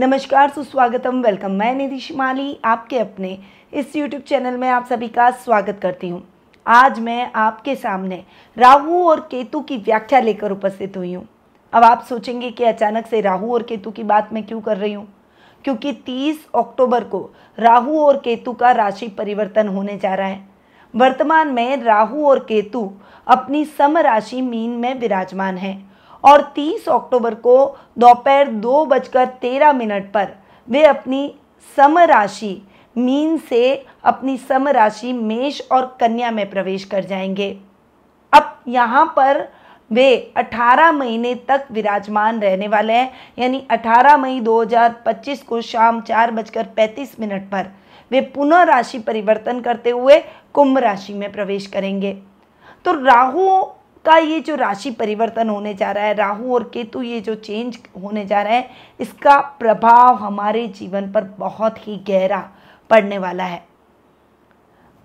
नमस्कार सुस्वागतम वेलकम मैं निधि माली आपके अपने इस YouTube चैनल में आप सभी का स्वागत करती हूँ आज मैं आपके सामने राहु और केतु की व्याख्या लेकर उपस्थित हुई हूँ अब आप सोचेंगे कि अचानक से राहु और केतु की बात मैं क्यों कर रही हूँ क्योंकि 30 अक्टूबर को राहु और केतु का राशि परिवर्तन होने जा रहा है वर्तमान में राहु और केतु अपनी सम राशि मीन में विराजमान है और 30 अक्टूबर को दोपहर दो बजकर तेरह मिनट पर वे अपनी सम राशि मीन से अपनी सम राशि मेष और कन्या में प्रवेश कर जाएंगे अब यहाँ पर वे 18 महीने तक विराजमान रहने वाले हैं यानी 18 मई 2025 को शाम चार बजकर पैंतीस मिनट पर वे पुनः राशि परिवर्तन करते हुए कुंभ राशि में प्रवेश करेंगे तो राहु का ये जो राशि परिवर्तन होने जा रहा है राहु और केतु ये जो चेंज होने जा रहा है इसका प्रभाव हमारे जीवन पर बहुत ही गहरा पड़ने वाला है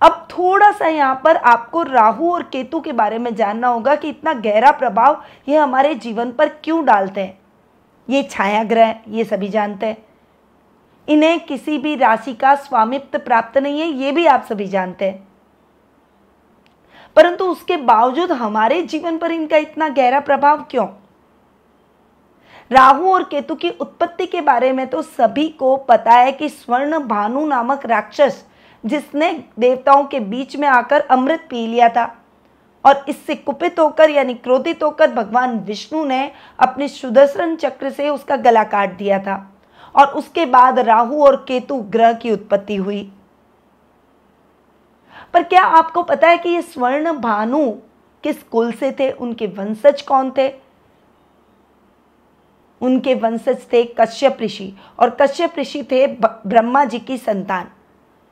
अब थोड़ा सा यहाँ पर आपको राहु और केतु के बारे में जानना होगा कि इतना गहरा प्रभाव ये हमारे जीवन पर क्यों डालते हैं ये छाया ग्रह ये सभी जानते हैं इन्हें किसी भी राशि का स्वामित्व प्राप्त नहीं है ये भी आप सभी जानते हैं परंतु उसके बावजूद हमारे जीवन पर इनका इतना गहरा प्रभाव क्यों राहु और केतु की उत्पत्ति के बारे में तो सभी को पता है कि स्वर्ण भानु नामक राक्षस जिसने देवताओं के बीच में आकर अमृत पी लिया था और इससे कुपित होकर यानी क्रोधित होकर भगवान विष्णु ने अपने सुदर्शन चक्र से उसका गला काट दिया था और उसके बाद राहु और केतु ग्रह की उत्पत्ति हुई पर क्या आपको पता है कि ये स्वर्ण भानु किस कुल से थे उनके वंशज कौन थे उनके वंशज थे कश्यप ऋषि और कश्यप ऋषि थे ब्रह्मा जी की संतान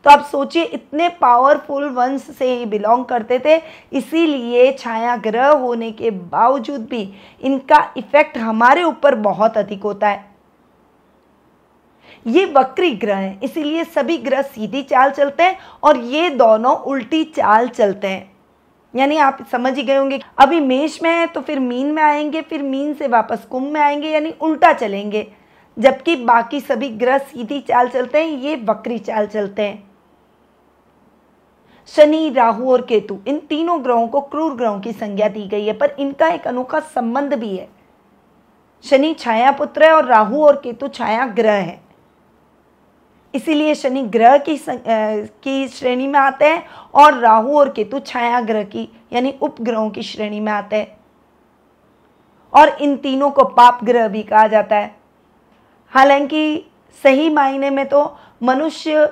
तो आप सोचिए इतने पावरफुल वंश से ही बिलोंग करते थे इसीलिए छाया ग्रह होने के बावजूद भी इनका इफेक्ट हमारे ऊपर बहुत अधिक होता है ये वक्री ग्रह हैं इसीलिए सभी ग्रह सीधी चाल चलते हैं और ये दोनों उल्टी चाल चलते हैं यानी आप समझ ही गए होंगे अभी मेष में है तो फिर मीन में आएंगे फिर मीन से वापस कुंभ में आएंगे यानी उल्टा चलेंगे जबकि बाकी सभी ग्रह सीधी चाल चलते हैं ये वक्री चाल चलते हैं शनि राहु और केतु इन तीनों ग्रहों को क्रूर ग्रहों की संज्ञा दी गई है पर इनका एक अनोखा संबंध भी है शनि छाया पुत्र है और राहु और केतु छाया ग्रह है इसीलिए शनि ग्रह की सं, आ, की श्रेणी में आते हैं और राहु और केतु छाया ग्रह की यानी उपग्रहों की श्रेणी में आते हैं और इन तीनों को पाप ग्रह भी कहा जाता है हालांकि सही मायने में तो मनुष्य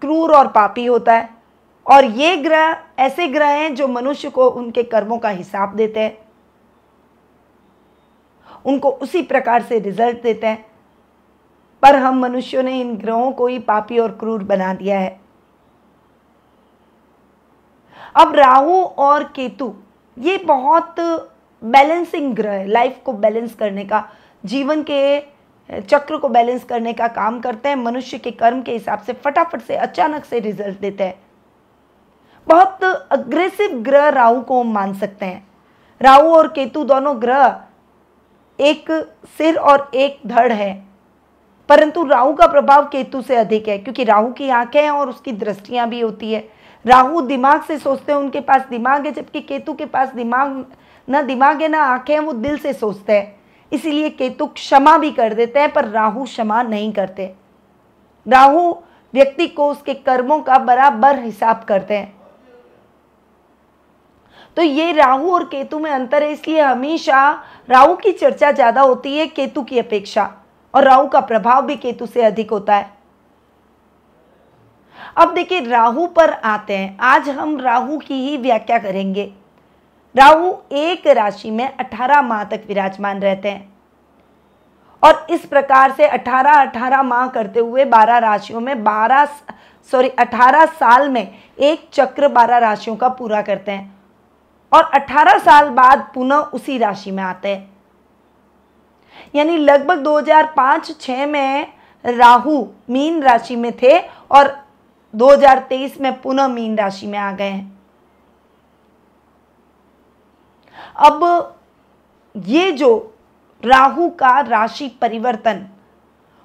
क्रूर और पापी होता है और ये ग्रह ऐसे ग्रह हैं जो मनुष्य को उनके कर्मों का हिसाब देते हैं उनको उसी प्रकार से रिजल्ट देते हैं पर हम मनुष्यों ने इन ग्रहों को ही पापी और क्रूर बना दिया है अब राहु और केतु ये बहुत बैलेंसिंग ग्रह है लाइफ को बैलेंस करने का जीवन के चक्र को बैलेंस करने का काम करते हैं मनुष्य के कर्म के हिसाब से फटाफट से अचानक से रिजल्ट देते हैं बहुत अग्रेसिव ग्रह राहु को हम मान सकते हैं राहु और केतु दोनों ग्रह एक सिर और एक धड़ है परंतु राहु का प्रभाव केतु से अधिक है क्योंकि राहु की आंखें हैं और उसकी दृष्टियां भी होती है राहु दिमाग से सोचते हैं उनके पास दिमाग है जबकि केतु के पास दिमाग ना दिमाग है ना आंखें हैं वो दिल से सोचते हैं इसीलिए केतु क्षमा भी कर देते हैं पर राहु क्षमा नहीं करते राहु व्यक्ति को उसके कर्मों का बराबर हिसाब करते हैं तो ये राहु और केतु में अंतर है इसलिए हमेशा राहु की चर्चा ज़्यादा होती है केतु की अपेक्षा और राहु का प्रभाव भी केतु से अधिक होता है अब देखिए राहु पर आते हैं आज हम राहु की ही व्याख्या करेंगे राहु एक राशि में 18 माह तक विराजमान रहते हैं और इस प्रकार से 18 18 माह करते हुए 12 राशियों में 12 सॉरी 18 साल में एक चक्र 12 राशियों का पूरा करते हैं और 18 साल बाद पुनः उसी राशि में आते हैं यानी लगभग 2005-6 में राहु मीन राशि में थे और 2023 में पुनः मीन राशि में आ गए हैं अब ये जो राहु का राशि परिवर्तन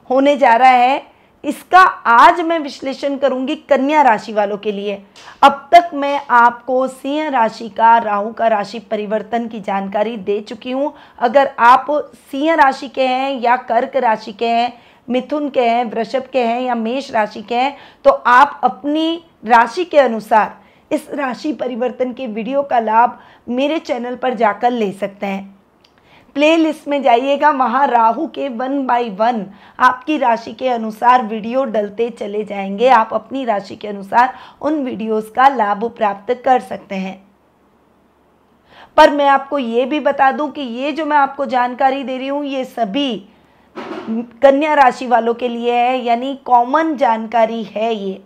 होने जा रहा है इसका आज मैं विश्लेषण करूंगी कन्या राशि वालों के लिए अब तक मैं आपको सिंह राशि का राहु का राशि परिवर्तन की जानकारी दे चुकी हूं अगर आप सिंह राशि के हैं या कर्क राशि के हैं मिथुन के हैं वृषभ के हैं या मेष राशि के हैं तो आप अपनी राशि के अनुसार इस राशि परिवर्तन के वीडियो का लाभ मेरे चैनल पर जाकर ले सकते हैं प्लेलिस्ट में जाइएगा वहाँ राहु के वन बाय वन आपकी राशि के अनुसार वीडियो डलते चले जाएंगे आप अपनी राशि के अनुसार उन वीडियोस का लाभ प्राप्त कर सकते हैं पर मैं आपको ये भी बता दूं कि ये जो मैं आपको जानकारी दे रही हूँ ये सभी कन्या राशि वालों के लिए है यानी कॉमन जानकारी है ये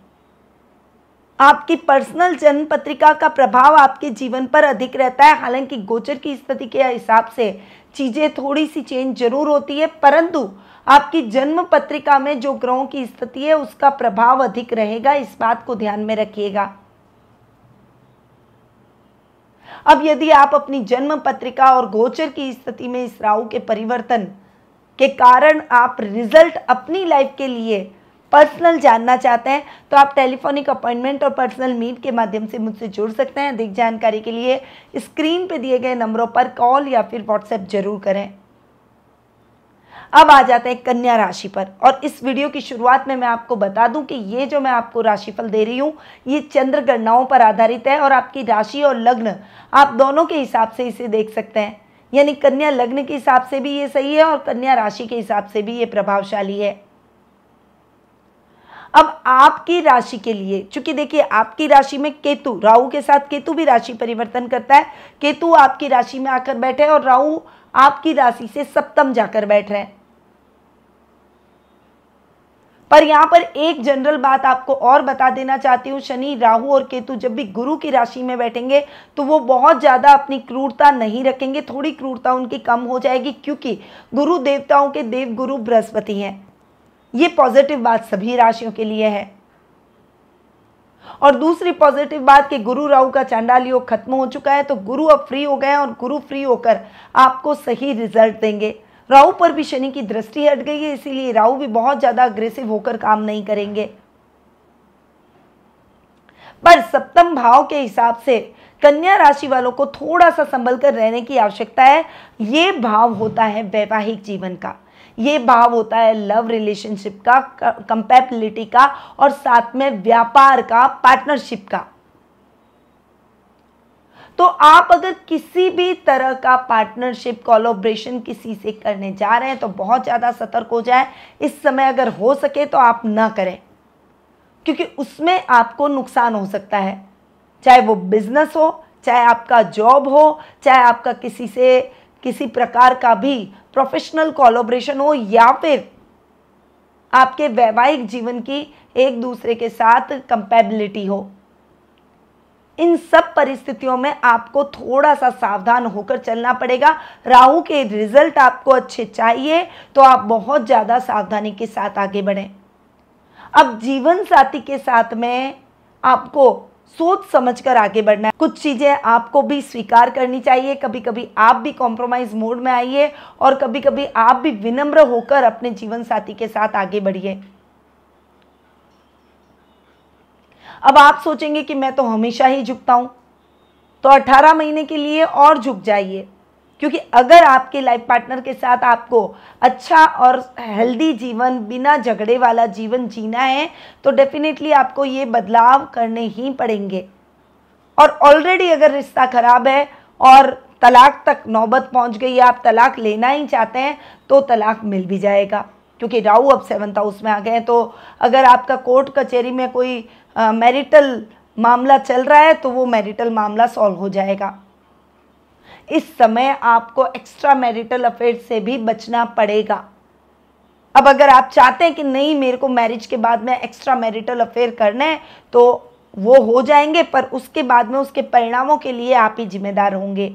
आपकी पर्सनल जन्म पत्रिका का प्रभाव आपके जीवन पर अधिक रहता है हालांकि गोचर की स्थिति के हिसाब से चीज़ें थोड़ी सी चेंज जरूर होती है परंतु आपकी जन्म पत्रिका में जो ग्रहों की स्थिति है उसका प्रभाव अधिक रहेगा इस बात को ध्यान में रखिएगा अब यदि आप अपनी जन्म पत्रिका और गोचर की स्थिति में इस राहु के परिवर्तन के कारण आप रिजल्ट अपनी लाइफ के लिए पर्सनल जानना चाहते हैं तो आप टेलीफोनिक अपॉइंटमेंट और पर्सनल मीट के माध्यम से मुझसे जुड़ सकते हैं अधिक जानकारी के लिए स्क्रीन पर दिए गए नंबरों पर कॉल या फिर व्हाट्सएप जरूर करें अब आ जाते हैं कन्या राशि पर और इस वीडियो की शुरुआत में मैं आपको बता दूं कि ये जो मैं आपको राशिफल दे रही हूँ ये चंद्र गणनाओं पर आधारित है और आपकी राशि और लग्न आप दोनों के हिसाब से इसे देख सकते हैं यानी कन्या लग्न के हिसाब से भी ये सही है और कन्या राशि के हिसाब से भी ये प्रभावशाली है अब आपकी राशि के लिए चूंकि देखिए आपकी राशि में केतु राहु के साथ केतु भी राशि परिवर्तन करता है केतु आपकी राशि में आकर बैठे और राहु आपकी राशि से सप्तम जाकर बैठ रहे हैं पर यहां पर एक जनरल बात आपको और बता देना चाहती हूं शनि राहु और केतु जब भी गुरु की राशि में बैठेंगे तो वो बहुत ज़्यादा अपनी क्रूरता नहीं रखेंगे थोड़ी क्रूरता उनकी कम हो जाएगी क्योंकि गुरु देवताओं के देव गुरु बृहस्पति हैं ये पॉजिटिव बात सभी राशियों के लिए है और दूसरी पॉजिटिव बात कि गुरु राहु का चांडाल योग खत्म हो चुका है तो गुरु अब फ्री हो गए हैं और गुरु फ्री होकर आपको सही रिजल्ट देंगे राहु पर भी शनि की दृष्टि हट गई है इसीलिए राहु भी बहुत ज़्यादा अग्रेसिव होकर काम नहीं करेंगे पर सप्तम भाव के हिसाब से कन्या राशि वालों को थोड़ा सा संभल कर रहने की आवश्यकता है ये भाव होता है वैवाहिक जीवन का ये भाव होता है लव रिलेशनशिप का कंपेबिलिटी का और साथ में व्यापार का पार्टनरशिप का तो आप अगर किसी भी तरह का पार्टनरशिप कोलोब्रेशन किसी से करने जा रहे हैं तो बहुत ज़्यादा सतर्क हो जाए इस समय अगर हो सके तो आप ना करें क्योंकि उसमें आपको नुकसान हो सकता है चाहे वो बिजनेस हो चाहे आपका जॉब हो चाहे आपका किसी से किसी प्रकार का भी प्रोफेशनल कोलोब्रेशन हो या फिर आपके वैवाहिक जीवन की एक दूसरे के साथ कंपेबिलिटी हो इन सब परिस्थितियों में आपको थोड़ा सा सावधान होकर चलना पड़ेगा राहु के रिजल्ट आपको अच्छे चाहिए तो आप बहुत ज़्यादा सावधानी के साथ आगे बढ़ें अब जीवन साथी के साथ में आपको सोच समझ कर आगे बढ़ना है कुछ चीज़ें आपको भी स्वीकार करनी चाहिए कभी कभी आप भी कॉम्प्रोमाइज़ मोड में आइए और कभी कभी आप भी विनम्र होकर अपने जीवन साथी के साथ आगे बढ़िए अब आप सोचेंगे कि मैं तो हमेशा ही झुकता हूं तो 18 महीने के लिए और झुक जाइए क्योंकि अगर आपके लाइफ पार्टनर के साथ आपको अच्छा और हेल्दी जीवन बिना झगड़े वाला जीवन जीना है तो डेफिनेटली आपको ये बदलाव करने ही पड़ेंगे और ऑलरेडी अगर रिश्ता ख़राब है और तलाक तक नौबत पहुंच गई है आप तलाक लेना ही चाहते हैं तो तलाक मिल भी जाएगा क्योंकि राहु अब सेवंथ हाउस में आ गए हैं तो अगर आपका कोर्ट कचहरी में कोई मैरिटल मामला चल रहा है तो वो मैरिटल मामला सॉल्व हो जाएगा इस समय आपको एक्स्ट्रा मैरिटल अफेयर से भी बचना पड़ेगा अब अगर आप चाहते हैं कि नहीं मेरे को मैरिज के बाद में एक्स्ट्रा मैरिटल अफेयर करना है तो वो हो जाएंगे पर उसके बाद में उसके परिणामों के लिए आप ही जिम्मेदार होंगे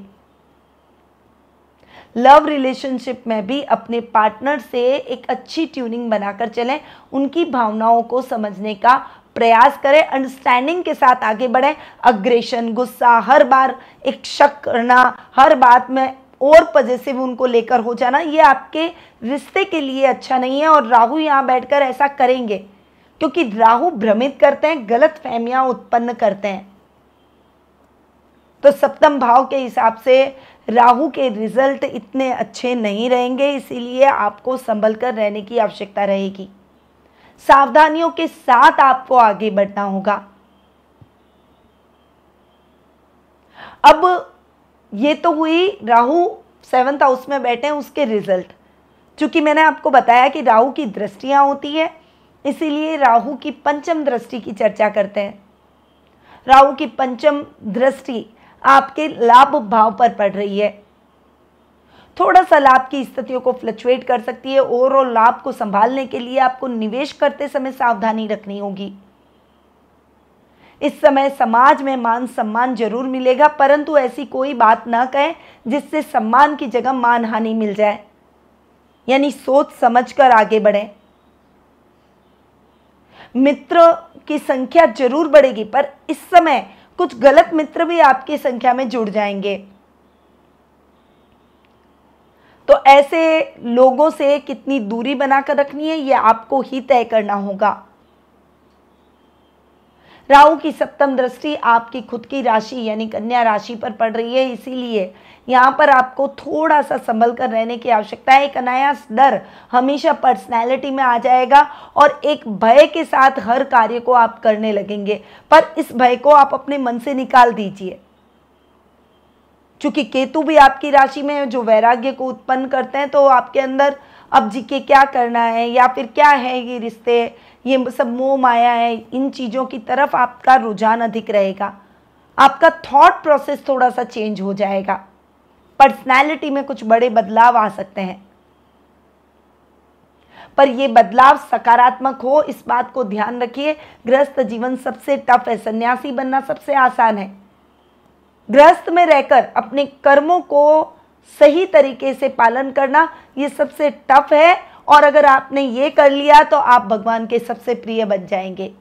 लव रिलेशनशिप में भी अपने पार्टनर से एक अच्छी ट्यूनिंग बनाकर चलें उनकी भावनाओं को समझने का प्रयास करें अंडरस्टैंडिंग के साथ आगे बढ़ें अग्रेशन गुस्सा हर बार एक शक करना हर बात में और पॉजिटिव उनको लेकर हो जाना ये आपके रिश्ते के लिए अच्छा नहीं है और राहु यहाँ बैठकर ऐसा करेंगे क्योंकि राहु भ्रमित करते हैं गलत फहमियाँ उत्पन्न करते हैं तो सप्तम भाव के हिसाब से राहु के रिजल्ट इतने अच्छे नहीं रहेंगे इसीलिए आपको संभल कर रहने की आवश्यकता रहेगी सावधानियों के साथ आपको आगे बढ़ना होगा अब ये तो हुई राहु सेवंथ हाउस में बैठे हैं उसके रिजल्ट चूंकि मैंने आपको बताया कि राहु की दृष्टियां होती है इसीलिए राहु की पंचम दृष्टि की चर्चा करते हैं राहु की पंचम दृष्टि आपके लाभ भाव पर पड़ रही है थोड़ा सा लाभ की स्थितियों को फ्लक्चुएट कर सकती है ओवरऑल लाभ को संभालने के लिए आपको निवेश करते समय सावधानी रखनी होगी इस समय समाज में मान सम्मान जरूर मिलेगा परंतु ऐसी कोई बात ना कहें जिससे सम्मान की जगह मान हानि मिल जाए यानी सोच समझकर आगे बढ़े मित्र की संख्या जरूर बढ़ेगी पर इस समय कुछ गलत मित्र भी आपकी संख्या में जुड़ जाएंगे ऐसे लोगों से कितनी दूरी बनाकर रखनी है ये आपको ही तय करना होगा राहु की सप्तम दृष्टि आपकी खुद की राशि यानी कन्या राशि पर पड़ रही है इसीलिए यहाँ पर आपको थोड़ा सा संभल कर रहने की आवश्यकता है एक अनायास डर हमेशा पर्सनैलिटी में आ जाएगा और एक भय के साथ हर कार्य को आप करने लगेंगे पर इस भय को आप अपने मन से निकाल दीजिए चूंकि केतु भी आपकी राशि में जो वैराग्य को उत्पन्न करते हैं तो आपके अंदर अब जी के क्या करना है या फिर क्या है ये रिश्ते ये सब मोह माया है इन चीज़ों की तरफ आपका रुझान अधिक रहेगा आपका थॉट प्रोसेस थोड़ा सा चेंज हो जाएगा पर्सनैलिटी में कुछ बड़े बदलाव आ सकते हैं पर यह बदलाव सकारात्मक हो इस बात को ध्यान रखिए ग्रस्त जीवन सबसे टफ है सन्यासी बनना सबसे आसान है ग्रस्त में रहकर अपने कर्मों को सही तरीके से पालन करना ये सबसे टफ है और अगर आपने ये कर लिया तो आप भगवान के सबसे प्रिय बन जाएंगे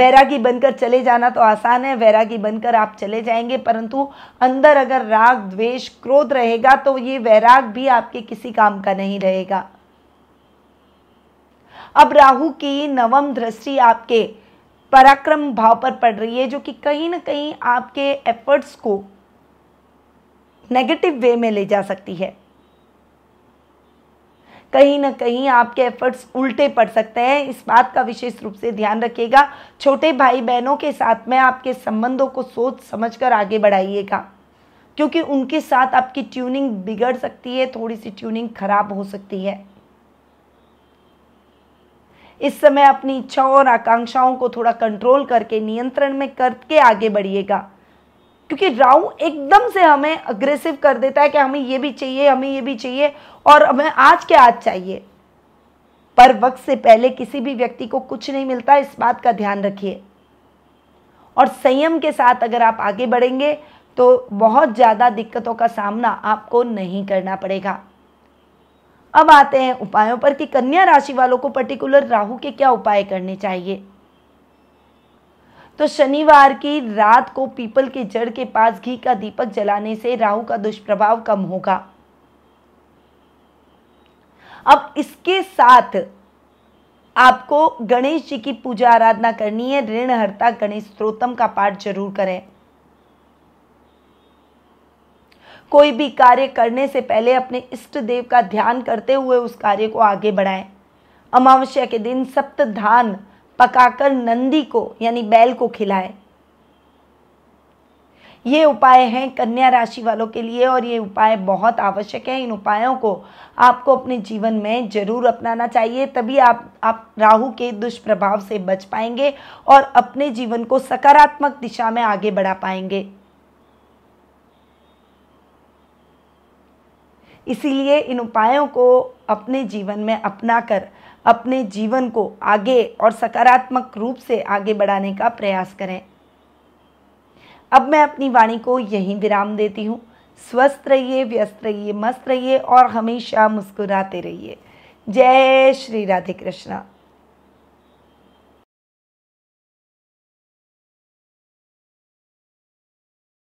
वैरागी बनकर चले जाना तो आसान है वैरागी बनकर आप चले जाएंगे परंतु अंदर अगर राग द्वेष क्रोध रहेगा तो ये वैराग भी आपके किसी काम का नहीं रहेगा अब राहु की नवम दृष्टि आपके पराक्रम भाव पर पड़ रही है जो कि कहीं ना कहीं आपके एफर्ट्स को नेगेटिव वे में ले जा सकती है कहीं ना कहीं आपके एफर्ट्स उल्टे पड़ सकते हैं इस बात का विशेष रूप से ध्यान रखिएगा छोटे भाई बहनों के साथ में आपके संबंधों को सोच समझकर आगे बढ़ाइएगा क्योंकि उनके साथ आपकी ट्यूनिंग बिगड़ सकती है थोड़ी सी ट्यूनिंग खराब हो सकती है इस समय अपनी इच्छाओं और आकांक्षाओं को थोड़ा कंट्रोल करके नियंत्रण में करके आगे बढ़िएगा क्योंकि राहु एकदम से हमें अग्रेसिव कर देता है कि हमें ये भी चाहिए हमें ये भी चाहिए और हमें आज के आज चाहिए पर वक्त से पहले किसी भी व्यक्ति को कुछ नहीं मिलता इस बात का ध्यान रखिए और संयम के साथ अगर आप आगे बढ़ेंगे तो बहुत ज़्यादा दिक्कतों का सामना आपको नहीं करना पड़ेगा अब आते हैं उपायों पर कि कन्या राशि वालों को पर्टिकुलर राहु के क्या उपाय करने चाहिए तो शनिवार की रात को पीपल के जड़ के पास घी का दीपक जलाने से राहु का दुष्प्रभाव कम होगा अब इसके साथ आपको गणेश जी की पूजा आराधना करनी है ऋण हरता गणेश स्त्रोतम का पाठ जरूर करें कोई भी कार्य करने से पहले अपने इष्ट देव का ध्यान करते हुए उस कार्य को आगे बढ़ाएं अमावस्या के दिन सप्त धान पकाकर नंदी को यानी बैल को खिलाएं ये उपाय हैं कन्या राशि वालों के लिए और ये उपाय बहुत आवश्यक हैं इन उपायों को आपको अपने जीवन में जरूर अपनाना चाहिए तभी आप आप राहु के दुष्प्रभाव से बच पाएंगे और अपने जीवन को सकारात्मक दिशा में आगे बढ़ा पाएंगे इसीलिए इन उपायों को अपने जीवन में अपनाकर अपने जीवन को आगे और सकारात्मक रूप से आगे बढ़ाने का प्रयास करें अब मैं अपनी वाणी को यहीं विराम देती हूँ स्वस्थ रहिए व्यस्त रहिए मस्त रहिए और हमेशा मुस्कुराते रहिए जय श्री राधे कृष्णा